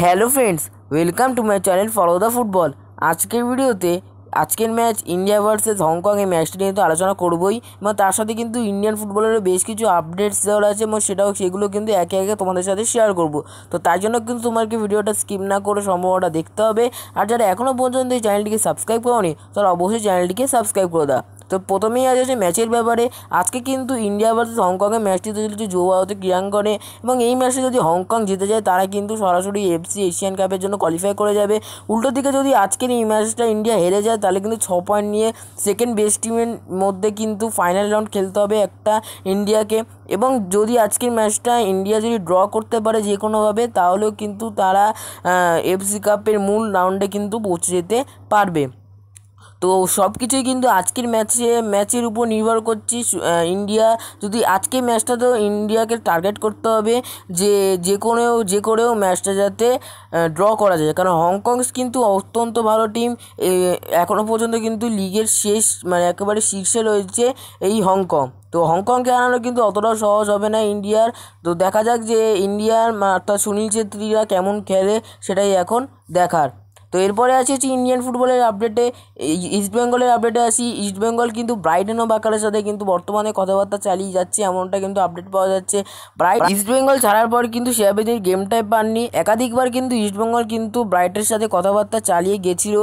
hello friends welcome to my channel follow the football আজকের ভিডিওতে আজকের ম্যাচ ইন্ডিয়া ভার্সেস হংকং এই ম্যাচটি নিয়ে তো আলোচনা করবোই এবং তার সাথে কিন্তু ইন্ডিয়ান ফুটবলেরও বেশ কিছু আপডেটস দেওয়া আছে এবং সেটাও সেগুলো কিন্তু একে একে তোমাদের সাথে শেয়ার করব তো তার জন্য কিন্তু তোমাকে ভিডিওটা স্কিপ না করে সম্ভবটা দেখতে হবে আর যারা এখনও পর্যন্ত এই চ্যানেলটিকে সাবস্ক্রাইব করোনি তারা অবশ্যই চ্যানেলটিকে সাবস্ক্রাইব করে দাও তো প্রথমেই আজ আছে ম্যাচের ব্যাপারে আজকে কিন্তু ইন্ডিয়া ভার্সেস হংকংয়ের ম্যাচটিতে যুব ভারতে ক্রিয়াঙ্কনে এবং এই ম্যাচটি যদি হংকং জিতে যায় তারা কিন্তু সরাসরি এফসি এশিয়ান কাপের জন্য কোয়ালিফাই করে যাবে উল্টো দিকে যদি আজকের এই ম্যাচটা ইন্ডিয়া হেরে যায় তাহলে কিন্তু ছ পয়েন্ট নিয়ে সেকেন্ড বেস্ট টিমের মধ্যে কিন্তু ফাইনাল রাউন্ড খেলতে হবে একটা ইন্ডিয়াকে এবং যদি আজকের ম্যাচটা ইন্ডিয়া যদি ড্র করতে পারে যে কোনোভাবে তাহলেও কিন্তু তারা এফসি কাপের মূল রাউন্ডে কিন্তু পৌঁছে যেতে পারবে তো সব কিছুই কিন্তু আজকের ম্যাচে ম্যাচের উপর নির্ভর করছি ইন্ডিয়া যদি আজকে ম্যাচটা তো ইন্ডিয়াকে টার্গেট করতে হবে যে যে কোনো যে করেও ম্যাচটা যাতে ড্র করা যায় কারণ হংকংস কিন্তু অত্যন্ত ভালো টিম এখনও পর্যন্ত কিন্তু লিগের শেষ মানে একেবারে শীর্ষে রয়েছে এই হংকং তো হংকংকে হারানো কিন্তু অতটাও সহজ হবে না ইন্ডিয়ার তো দেখা যাক যে ইন্ডিয়ার অর্থাৎ সুনীল ছেত্রীরা কেমন খেলে সেটাই এখন দেখার তো এরপরে আসি হচ্ছে ইন্ডিয়ান ফুটবলের আপডেটে ইস্টবেঙ্গলের আপডেটে আসি ইস্টবেঙ্গল কিন্তু ব্রাইটেন ও বাকারের সাথে কিন্তু বর্তমানে কথাবার্তা চালিয়ে যাচ্ছে এমনটা কিন্তু আপডেট পাওয়া যাচ্ছে ব্রাইট ইস্টবেঙ্গল ছাড়ার পর কিন্তু গেম গেমটাই পাননি একাধিকবার কিন্তু ইস্টবেঙ্গল কিন্তু ব্রাইটের সাথে কথাবার্তা চালিয়ে গেছিল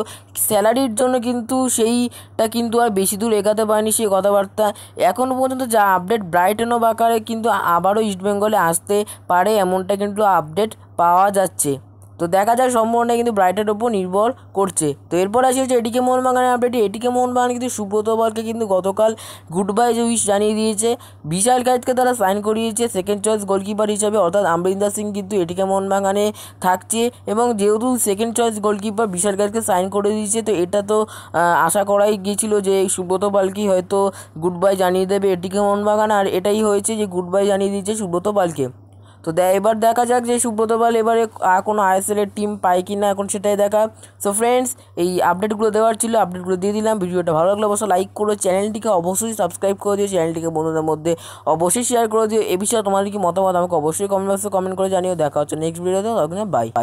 স্যালারির জন্য কিন্তু সেইটা কিন্তু আর বেশি দূর এগাতে পারেনি সেই কথাবার্তা এখন পর্যন্ত যা আপডেট ব্রাইটন ও বাকারে কিন্তু আবারও ইস্টবেঙ্গলে আসতে পারে এমনটা কিন্তু আপডেট পাওয়া যাচ্ছে তো দেখা যায় সম্ভাবনা কিন্তু ব্রাইটের ওপর নির্ভর করছে তো এরপর আসি হচ্ছে এটিকে মোহনবাগানের আপডেট এটিকে মোহনবাগান কিন্তু সুব্রত বলকে কিন্তু গতকাল গুড বাই উইশ জানিয়ে দিয়েছে বিশাল কায়েতকে তারা সাইন করিয়েছে সেকেন্ড চয়েস গোলকিপার হিসাবে অর্থাৎ আমরিন্দর সিং কিন্তু এটিকে মোহনবাগানে থাকছে এবং যেহেতু সেকেন্ড চয়েস গোলকিপার বিশাল কায়েতকে সাইন করে দিয়েছে তো এটা তো আশা করাই গিয়েছিল যে সুব্রত বালকি হয়তো গুড বাই জানিয়ে দেবে এটিকে মোহনবাগান আর এটাই হয়েছে যে গুড বাই জানিয়ে দিয়েছে সুব্রত পালকে তো এবার দেখা যাক যে সুব্রত পাল এবারে কোনো আইএসএলের টিম পায় কি না এখন সেটাই দেখা সো ফ্রেন্ডস এই আপডেটগুলো দেওয়ার ছিল আপডেটগুলো দিয়ে দিলাম ভিডিওটা ভালো লাগলে অবশ্যই লাইক করো চ্যানেলটিকে অবশ্যই সাবস্ক্রাইব করে দিও চ্যানেলটিকে বন্ধুদের মধ্যে অবশ্যই শেয়ার করে দিও এ বিষয়ে তোমার কি মতামত আমাকে অবশ্যই কমেন্ট বক্সে কমেন্ট করে জানিও দেখা হচ্ছে নেক্সট ভিডিওতে বাই